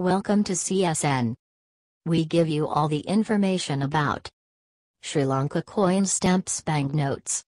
Welcome to CSN. We give you all the information about Sri Lanka coin stamps banknotes.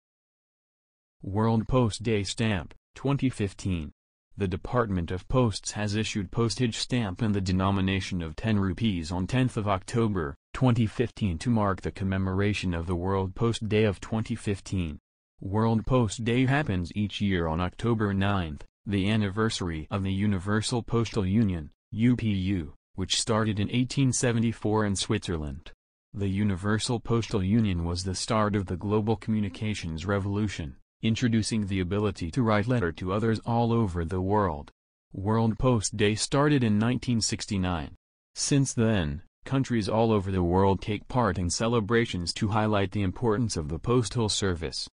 World Post Day Stamp, 2015. The Department of Posts has issued postage stamp in the denomination of 10 rupees on 10th of October, 2015 to mark the commemoration of the World Post Day of 2015. World Post Day happens each year on October 9, the anniversary of the Universal Postal Union. UPU, which started in 1874 in Switzerland. The Universal Postal Union was the start of the global communications revolution, introducing the ability to write letter to others all over the world. World Post Day started in 1969. Since then, countries all over the world take part in celebrations to highlight the importance of the postal service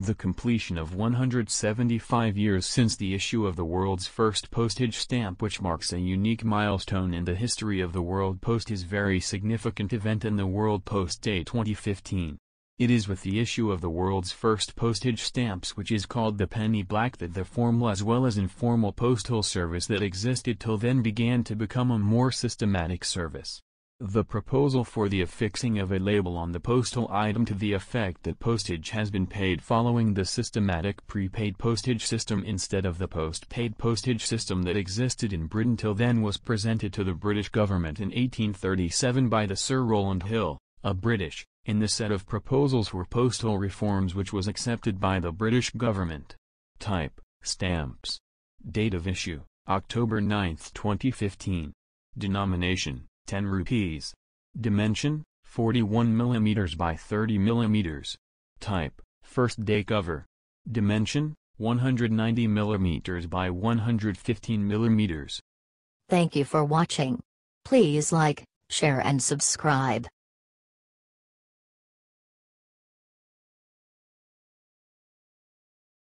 the completion of 175 years since the issue of the world's first postage stamp which marks a unique milestone in the history of the World Post is very significant event in the World Post Day 2015. It is with the issue of the world's first postage stamps which is called the penny black that the formal as well as informal postal service that existed till then began to become a more systematic service. The proposal for the affixing of a label on the postal item to the effect that postage has been paid following the systematic prepaid postage system instead of the post-paid postage system that existed in Britain till then was presented to the British government in 1837 by the Sir Roland Hill, a British, in the set of proposals for postal reforms which was accepted by the British government. Type, stamps. Date of issue, October 9, 2015. Denomination, 10 rupees. Dimension, 41 mm by 30 mm. Type, first day cover. Dimension, 190 mm by 115 mm. Thank you for watching. Please like, share and subscribe.